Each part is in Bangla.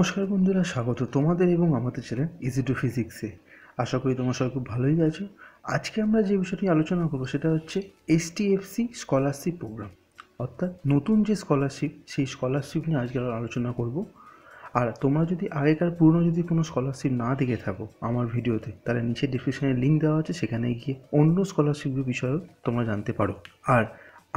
নমস্কার বন্ধুরা স্বাগত তোমাদের এবং আমাদের চ্যানেল ইজি টু ফিজিক্সে আশা করি তোমার সবাই খুব ভালোই আছো আজকে আমরা যে বিষয়টি আলোচনা করবো সেটা হচ্ছে এসটিএফসি স্কলারশিপ প্রোগ্রাম অর্থাৎ নতুন যে স্কলারশিপ সেই স্কলারশিপ নিয়ে আজকে আলোচনা করব আর তোমরা যদি আগেকার পুরনো যদি কোনো স্কলারশিপ না দেখে থাকো আমার ভিডিওতে তাহলে নিচে ডিসক্রিপশানে লিঙ্ক দেওয়া আছে সেখানে গিয়ে অন্য স্কলারশিপের বিষয়েও তোমরা জানতে পারো আর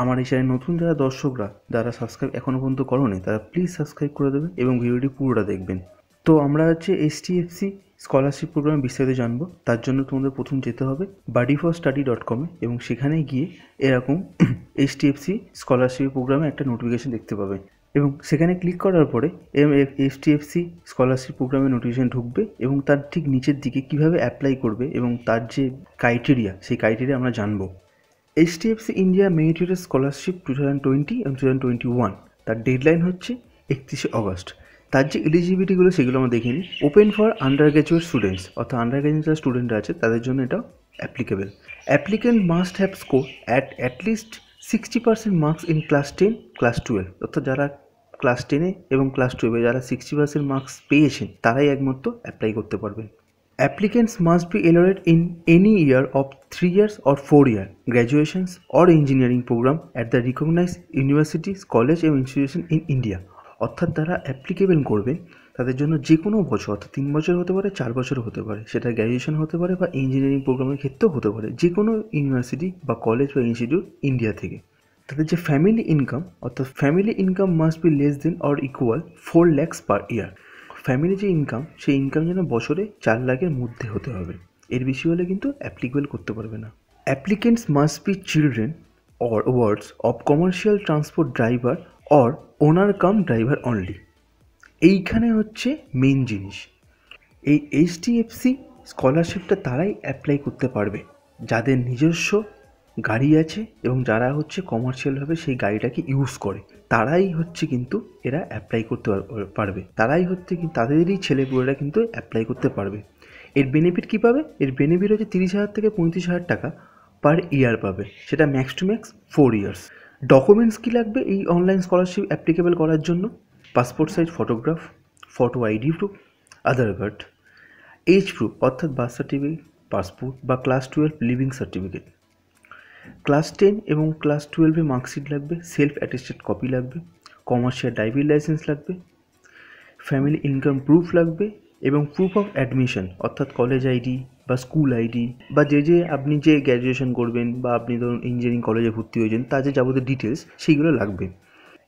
আমার এই চ্যানেল নতুন যারা দর্শকরা যারা সাবস্ক্রাইব এখনও পর্যন্ত করনি তারা প্লিজ সাবস্ক্রাইব করে দেবেন এবং ভিডিওটি পুরোটা দেখবেন তো আমরা হচ্ছে এসটিএফসি স্কলারশিপ প্রোগ্রামে বিস্তারিত জানবো তার জন্য তোমাদের প্রথম যেতে হবে বাডি ফর স্টাডি ডট কমে এবং সেখানে গিয়ে এরকম এইচটিএফসি স্কলারশিপ প্রোগ্রামে একটা নোটিফিকেশান দেখতে পাবে এবং সেখানে ক্লিক করার পরে এম টিএফসি স্কলারশিপ প্রোগ্রামে নোটিফিকেশান ঢুকবে এবং তার ঠিক নিচের দিকে কিভাবে অ্যাপ্লাই করবে এবং তার যে ক্রাইটেরিয়া সেই ক্রাইটেরিয়া আমরা জানবো HDFC India meritorious scholarship two thousand twenty এবং টু থাউজেন্ড টোয়েন্টি ওয়ান তার ডেডলাইন হচ্ছে একত্রিশে অগস্ট তার যে এলিজিবিলিটিগুলো সেগুলো আমরা দেখিনি open for undergraduate students অর্থাৎ আন্ডার গ্র্যাজুয়েট যারা স্টুডেন্টরা আছে তাদের জন্য এটা applicable applicant must have score at at least sixty percent marks in class ten class twelve অর্থাৎ যারা ক্লাস টেনে এবং ক্লাস টুয়েলভে যারা সিক্সটি পার্সেন্ট মার্কস পেয়েছেন তারাই একমাত্র অ্যাপ্লাই করতে পারবেন Applicants must be enrolled in any year of three years or four year graduations or engineering program at the recognized universities, college এবং institution in India অর্থাৎ তারা অ্যাপ্লিকেবল করবে তাদের জন্য যে কোনো বছর অর্থাৎ তিন বছর হতে পারে চার বছর হতে পারে সেটা গ্র্যাজুয়েশন হতে পারে বা ইঞ্জিনিয়ারিং প্রোগ্রামের ক্ষেত্রেও হতে পারে যে কোনো ইউনিভার্সিটি বা কলেজ বা ইনস্টিটিউট ইন্ডিয়া থেকে তাদের যে ফ্যামিলি ইনকাম অর্থাৎ family income must be less than or equal four lakhs per year family যে ইনকাম সেই ইনকাম যেন বছরে চার লাখের মধ্যে হতে হবে এর বেশি হলে কিন্তু অ্যাপ্লিকেবল করতে পারবে না applicants must be children or wards of commercial transport driver or owner cum driver only এইখানে হচ্ছে মেন জিনিস এই এইচডিএফসি স্কলারশিপটা তারাই অ্যাপ্লাই করতে পারবে যাদের নিজস্ব গাড়ি আছে এবং যারা হচ্ছে কমার্শিয়ালভাবে সেই গাড়িটাকে ইউজ করে তারাই হচ্ছে কিন্তু এরা অ্যাপ্লাই করতে পারবে তারাই হচ্ছে কিন্তু তাদেরই ছেলেপুয়েরা কিন্তু অ্যাপ্লাই করতে পারবে এর বেনিফিট কী পাবে এর বেনিফিট হচ্ছে তিরিশ হাজার থেকে পঁয়ত্রিশ হাজার টাকা পার ইয়ার পাবে সেটা max to max four years documents কী লাগবে এই অনলাইন স্কলারশিপ অ্যাপ্লিকেবল করার জন্য passport size photograph photo ID proof Aadhaar card age proof অর্থাৎ বার্থ সার্টিফিকেট পাসপোর্ট বা class twelve leaving certificate class ten এবং ক্লাস টুয়েলভে মার্কশিট লাগবে সেলফ অ্যাটেস্টেড কপি লাগবে কমার্শিয়াল ড্রাইভিং লাইসেন্স লাগবে ফ্যামিলি ইনকাম প্রুফ লাগবে এবং প্রুফ অফ অ্যাডমিশন অর্থাৎ কলেজ আইডি বা স্কুল আইডি বা যে যে আপনি যে গ্র্যাজুয়েশন করবেন বা আপনি ধরুন ইঞ্জিনিয়ারিং কলেজে ভর্তি হয়েছেন তার যে যাবতীয় ডিটেলস সেইগুলো লাগবে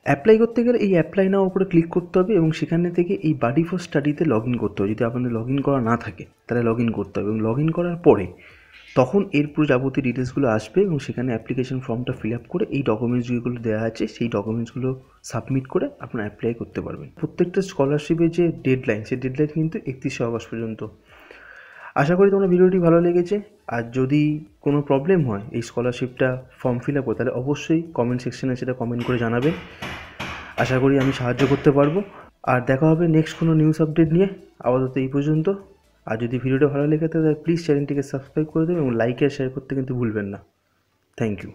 অ্যাপ্লাই করতে গেলে এই অ্যাপ্লাই নেওয়ার উপরে ক্লিক করতে হবে এবং সেখানে থেকে এই বাডি ফর স্টাডিতে লগ ইন করতে হবে যদি আপনাদের লগ ইন করা না থাকে তাহলে লগ ইন করতে হবে এবং লগ ইন করার পরে তখন এর পুরো যাবতীয় ডিটেলসগুলো আসবে এবং সেখানে অ্যাপ্লিকেশন ফর্মটা ফিল আপ করে এই ডকুমেন্টস যেগুলো দেওয়া আছে সেই ডকুমেন্টসগুলো সাবমিট করে আপনারা অ্যাপ্লাই করতে পারবেন প্রত্যেকটা স্কলারশিপের যে ডেডলাইন সেই ডেডলাইন কিন্তু একত্রিশে আগস্ট পর্যন্ত আশা করি তোমার ভিডিওটি ভালো লেগেছে আর যদি কোনো প্রবলেম হয় এই স্কলারশিপটা ফর্ম ফিল আপ তাহলে অবশ্যই কমেন্ট সেকশানে সেটা কমেন্ট করে জানাবে আশা করি আমি সাহায্য করতে পারবো আর দেখা হবে নেক্সট কোনো নিউজ আপডেট নিয়ে আপাতত এই পর্যন্ত আর যদি ভিডিওটা ভালো লেগে থাকে তাহলে প্লিজ চ্যানেলটিকে সাবস্ক্রাইব করে দেবেন এবং লাইক আর শেয়ার করতে কিন্তু ভুলবেন না থ্যাংক ইউ